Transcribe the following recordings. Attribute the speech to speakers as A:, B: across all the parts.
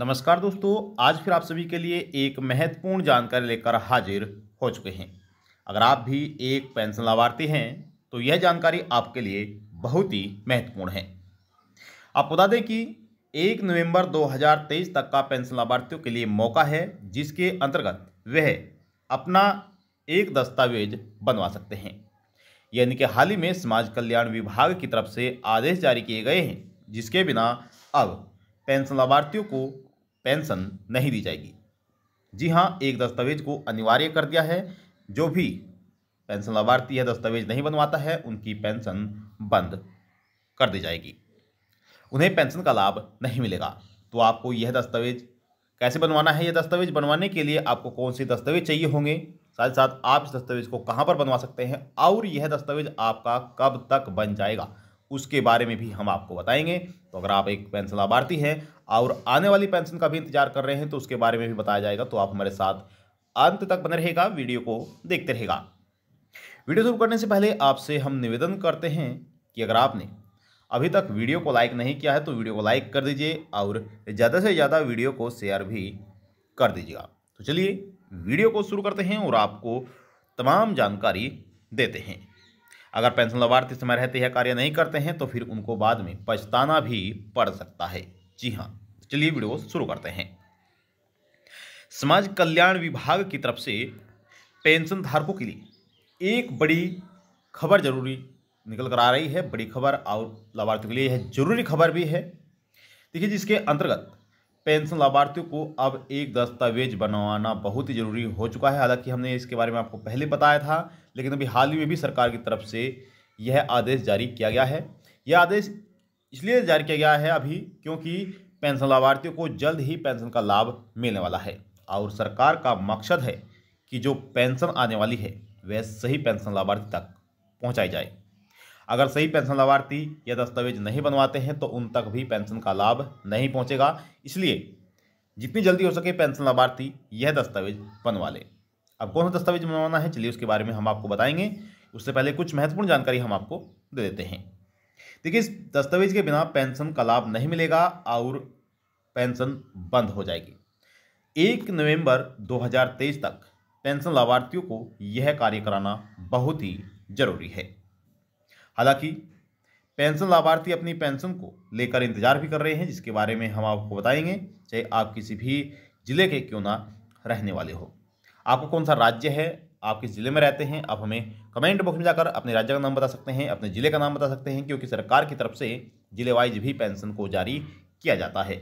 A: नमस्कार दोस्तों आज फिर आप सभी के लिए एक महत्वपूर्ण जानकारी लेकर हाजिर हो चुके हैं अगर आप भी एक पेंशन लाभार्थी हैं तो यह जानकारी आपके लिए बहुत ही महत्वपूर्ण है आप बता दें कि एक नवंबर 2023 तक का पेंशन लाभार्थियों के लिए मौका है जिसके अंतर्गत वह अपना एक दस्तावेज बनवा सकते हैं यानी कि हाल ही में समाज कल्याण विभाग की तरफ से आदेश जारी किए गए हैं जिसके बिना अब पेंशन लाभार्थियों को पेंशन नहीं दी जाएगी जी हाँ एक दस्तावेज को अनिवार्य कर दिया है जो भी पेंशन लाभार्थी यह दस्तावेज नहीं बनवाता है उनकी पेंशन बंद कर दी जाएगी उन्हें पेंशन का लाभ नहीं मिलेगा तो आपको यह दस्तावेज कैसे बनवाना है यह दस्तावेज बनवाने के लिए आपको कौन से दस्तावेज चाहिए होंगे साथ ही साथ आप इस दस्तावेज को कहाँ पर बनवा सकते हैं और यह दस्तावेज आपका कब तक बन जाएगा उसके बारे में भी हम आपको बताएंगे तो अगर आप एक पेंशन लाभार्थी हैं और आने वाली पेंशन का भी इंतजार कर रहे हैं तो उसके बारे में भी बताया जाएगा तो आप हमारे साथ अंत तक बने रहेगा वीडियो को देखते रहेगा वीडियो शुरू करने से पहले आपसे हम निवेदन करते हैं कि अगर आपने अभी तक वीडियो को लाइक नहीं किया है तो वीडियो को लाइक कर दीजिए और ज़्यादा से ज़्यादा वीडियो को शेयर भी कर दीजिएगा तो चलिए वीडियो को शुरू करते हैं और आपको तमाम जानकारी देते हैं अगर पेंशन लाभार्थी समय रहते यह कार्य नहीं करते हैं तो फिर उनको बाद में पछताना भी पड़ सकता है जी हाँ चलिए वीडियो शुरू करते हैं समाज कल्याण विभाग की तरफ से पेंशन धारकों के लिए एक बड़ी खबर जरूरी निकल कर आ रही है बड़ी खबर और लाभार्थियों के लिए यह जरूरी खबर भी है देखिए जिसके अंतर्गत पेंशन लाभार्थियों को अब एक दस्तावेज बनवाना बहुत ही ज़रूरी हो चुका है हालांकि हमने इसके बारे में आपको पहले बताया था लेकिन अभी हाल ही में भी सरकार की तरफ से यह आदेश जारी किया गया है यह आदेश इसलिए जारी किया गया है अभी क्योंकि पेंशन लाभार्थियों को जल्द ही पेंशन का लाभ मिलने वाला है और सरकार का मकसद है कि जो पेंशन आने वाली है वह सही पेंशन लाभार्थी तक पहुँचाई जाए अगर सही पेंशन लाभार्थी यह दस्तावेज नहीं बनवाते हैं तो उन तक भी पेंशन का लाभ नहीं पहुंचेगा इसलिए जितनी जल्दी हो सके पेंशन लाभार्थी यह दस्तावेज बनवा लें अब कौन सा दस्तावेज बनवाना है चलिए उसके बारे में हम आपको बताएंगे उससे पहले कुछ महत्वपूर्ण जानकारी हम आपको दे देते हैं देखिए इस दस्तावेज के बिना पेंशन का लाभ नहीं मिलेगा और पेंशन बंद हो जाएगी एक नवंबर 2023 तक पेंशन लाभार्थियों को यह कार्य कराना बहुत ही जरूरी है हालांकि पेंशन लाभार्थी अपनी पेंशन को लेकर इंतजार भी कर रहे हैं जिसके बारे में हम आपको बताएंगे चाहे आप किसी भी ज़िले के क्यों ना रहने वाले हो आपको कौन सा राज्य है आप किस ज़िले में रहते हैं आप हमें कमेंट बॉक्स में जाकर अपने राज्य का नाम बता सकते हैं अपने ज़िले का नाम बता सकते हैं क्योंकि सरकार की तरफ से ज़िले वाइज भी पेंशन को जारी किया जाता है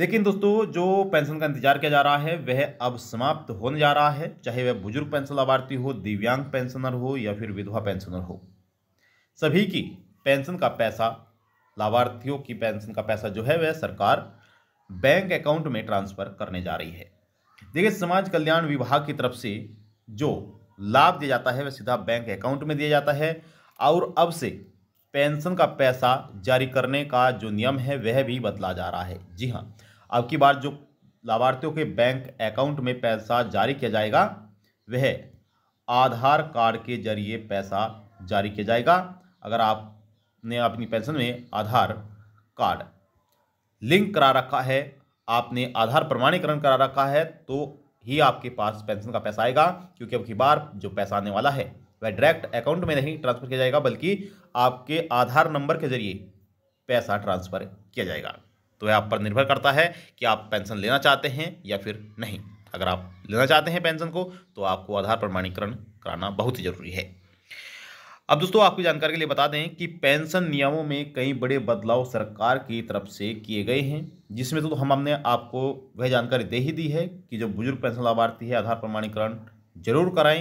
A: लेकिन दोस्तों जो पेंशन का इंतजार किया जा रहा है वह अब समाप्त होने जा रहा है चाहे वह बुजुर्ग पेंशन लाभार्थी हो दिव्यांग पेंशनर हो या फिर विधवा पेंशनर हो सभी की पेंशन का पैसा लाभार्थियों की पेंशन का पैसा जो है वह सरकार बैंक अकाउंट में ट्रांसफर करने जा रही है देखिए समाज कल्याण विभाग की तरफ से जो लाभ दिया जाता है वह सीधा बैंक अकाउंट में दिया जाता है और अब से पेंशन का पैसा जारी करने का जो नियम है वह भी बदला जा रहा है जी हाँ अब की बार जो लाभार्थियों के बैंक अकाउंट में पैसा जारी किया जाएगा वह आधार कार्ड के जरिए पैसा जारी किया जाएगा अगर आपने अपनी पेंशन में आधार कार्ड लिंक करा रखा है आपने आधार प्रमाणीकरण करा रखा है तो ही आपके पास पेंशन का पैसा आएगा क्योंकि अब की बार जो पैसा आने वाला है वह डायरेक्ट अकाउंट में नहीं ट्रांसफर किया जाएगा बल्कि आपके आधार नंबर के जरिए पैसा ट्रांसफर किया जाएगा तो वह आप पर निर्भर करता है कि आप पेंशन लेना चाहते हैं या फिर नहीं अगर आप लेना चाहते हैं पेंशन को तो आपको आधार प्रमाणीकरण कराना बहुत ही जरूरी है अब दोस्तों आपकी जानकारी के लिए बता दें कि पेंशन नियमों में कई बड़े बदलाव सरकार की तरफ से किए गए हैं जिसमें तो हम हमने आपको वह जानकारी दे ही दी है कि जो बुजुर्ग पेंशन लाभार्थी है आधार प्रमाणीकरण जरूर कराएं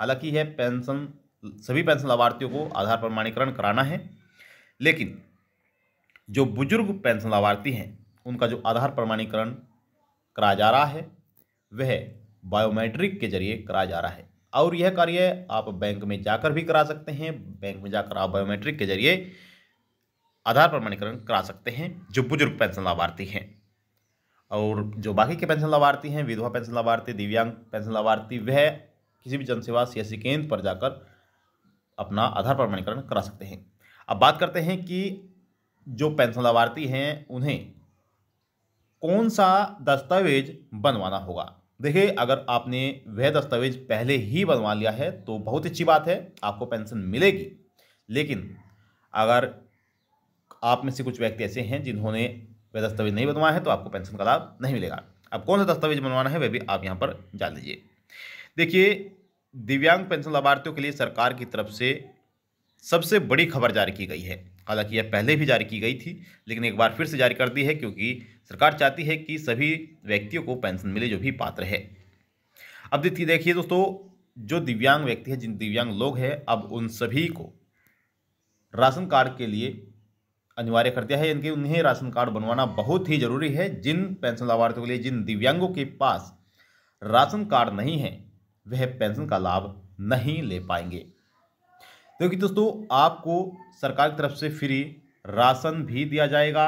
A: हालांकि यह पेंशन सभी पेंशन लाभार्थियों को आधार प्रमाणीकरण कराना है लेकिन जो बुजुर्ग पेंशन लाभार्थी हैं उनका जो आधार प्रमाणीकरण कराया जा रहा है वह बायोमेट्रिक के जरिए कराया जा रहा है और यह कार्य आप बैंक में जाकर भी करा सकते हैं बैंक में जाकर आप बायोमेट्रिक के जरिए आधार प्रमाणीकरण करा सकते हैं जो बुजुर्ग पेंशन लाभार्थी हैं और जो बाकी के पेंशन लाभार्थी हैं विधवा पेंशन लाभार्थी दिव्यांग पेंशन लाभार्थी वह किसी भी जनसेवा सियासी केंद्र पर जाकर अपना आधार प्रमाणीकरण करा सकते हैं अब बात करते हैं कि जो पेंशन लाभार्थी हैं उन्हें कौन सा दस्तावेज बनवाना होगा देखिए अगर आपने वह दस्तावेज पहले ही बनवा लिया है तो बहुत अच्छी बात है आपको पेंशन मिलेगी लेकिन अगर आप में से कुछ व्यक्ति ऐसे हैं जिन्होंने वह दस्तावेज नहीं बनवाया है तो आपको पेंशन का लाभ नहीं मिलेगा अब कौन सा दस्तावेज बनवाना है वह भी आप यहाँ पर जान लीजिए देखिए दिव्यांग पेंशन लाभार्थियों के लिए सरकार की तरफ से सबसे बड़ी खबर जारी की गई है हालांकि यह पहले भी जारी की गई थी लेकिन एक बार फिर से जारी कर दी है क्योंकि सरकार चाहती है कि सभी व्यक्तियों को पेंशन मिले जो भी पात्र है अब देखिए दोस्तों जो दिव्यांग व्यक्ति है जिन दिव्यांग लोग हैं अब उन सभी को राशन कार्ड के लिए अनिवार्य कर दिया है यानी कि उन्हें राशन कार्ड बनवाना बहुत ही जरूरी है जिन पेंशन लाभार्थियों के लिए जिन दिव्यांगों के पास राशन कार्ड नहीं है वह पेंशन का लाभ नहीं ले पाएंगे क्योंकि दोस्तों आपको सरकार की तरफ से फ्री राशन भी दिया जाएगा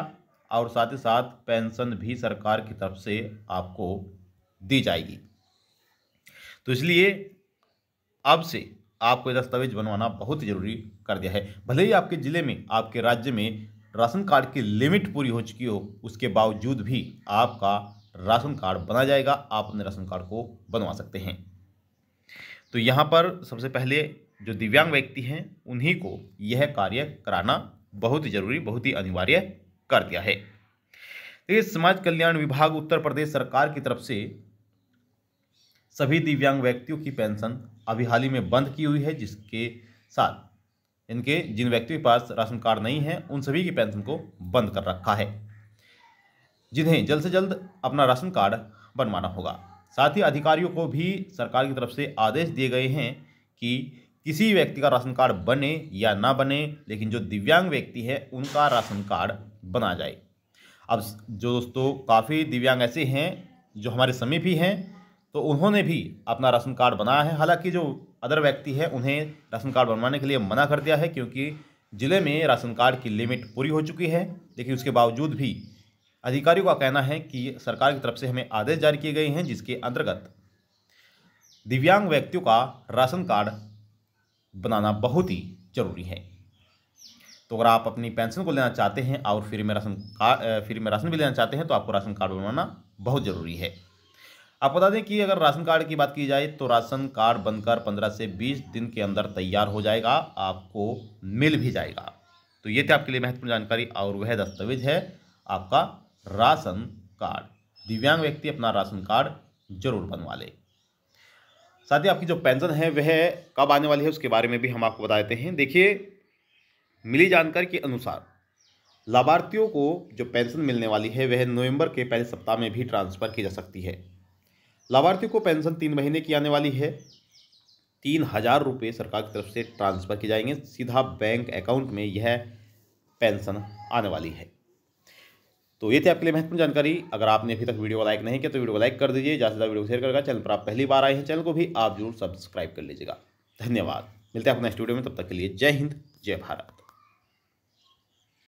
A: और साथ ही साथ पेंशन भी सरकार की तरफ से आपको दी जाएगी तो इसलिए अब से आपको ये दस्तावेज बनवाना बहुत ज़रूरी कर दिया है भले ही आपके ज़िले में आपके राज्य में राशन कार्ड की लिमिट पूरी हो चुकी हो उसके बावजूद भी आपका राशन कार्ड बना जाएगा आप अपने राशन कार्ड को बनवा सकते हैं तो यहाँ पर सबसे पहले जो दिव्यांग व्यक्ति हैं उन्हीं को यह कार्य कराना बहुत जरूरी बहुत ही अनिवार्य कर दिया है देखिए तो समाज कल्याण विभाग उत्तर प्रदेश सरकार की तरफ से सभी दिव्यांग व्यक्तियों की पेंशन अभी हाल ही में बंद की हुई है जिसके साथ इनके जिन व्यक्तियों के पास राशन कार्ड नहीं है उन सभी की पेंशन को बंद कर रखा है जिन्हें जल्द से जल्द अपना राशन कार्ड बनवाना होगा साथ ही अधिकारियों को भी सरकार की तरफ से आदेश दिए गए हैं कि किसी व्यक्ति का राशन कार्ड बने या ना बने लेकिन जो दिव्यांग व्यक्ति है उनका राशन कार्ड बना जाए अब जो दोस्तों काफ़ी दिव्यांग ऐसे हैं जो हमारे समीप ही हैं तो उन्होंने भी अपना राशन कार्ड बनाया है हालांकि जो अदर व्यक्ति है उन्हें राशन कार्ड बनवाने के लिए मना कर दिया है क्योंकि ज़िले में राशन कार्ड की लिमिट पूरी हो चुकी है लेकिन उसके बावजूद भी अधिकारियों का कहना है कि सरकार की तरफ से हमें आदेश जारी किए गए हैं जिसके अंतर्गत दिव्यांग व्यक्तियों का राशन कार्ड बनाना बहुत ही ज़रूरी है तो अगर आप अपनी पेंशन को लेना चाहते हैं और फ्री में राशन कार्ड फ्री में राशन भी लेना चाहते हैं तो आपको राशन कार्ड बनवाना बहुत ज़रूरी है आप बता दें कि अगर राशन कार्ड की बात की जाए तो राशन कार्ड बनकर पंद्रह से बीस दिन के अंदर तैयार हो जाएगा आपको मिल भी जाएगा तो ये थे आपके लिए महत्वपूर्ण जानकारी और वह दस्तावेज है आपका राशन कार्ड दिव्यांग व्यक्ति अपना राशन कार्ड जरूर बनवा ले साथ ही आपकी जो पेंशन है वह कब आने वाली है उसके बारे में भी हम आपको बता देते हैं देखिए मिली जानकारी के अनुसार लाभार्थियों को जो पेंशन मिलने वाली है वह नवंबर के पहले सप्ताह में भी ट्रांसफ़र की जा सकती है लाभार्थियों को पेंशन तीन महीने की आने वाली है तीन हज़ार रुपये सरकार की तरफ से ट्रांसफ़र किए जाएंगे सीधा बैंक अकाउंट में यह पेंशन आने वाली है तो ये थी आपके लिए महत्वपूर्ण जानकारी अगर आपने अभी तक वीडियो को लाइक नहीं किया तो वीडियो को लाइक कर दीजिए ज़्यादा से ज़्यादा वीडियो शेयर करेगा चैनल पर आप पहली बार आए हैं चैनल को भी आप जरूर सब्सक्राइब कर लीजिएगा धन्यवाद मिलते हैं अपने नेक्स्ट वीडियो में तब तक के लिए जय हिंद जय भारत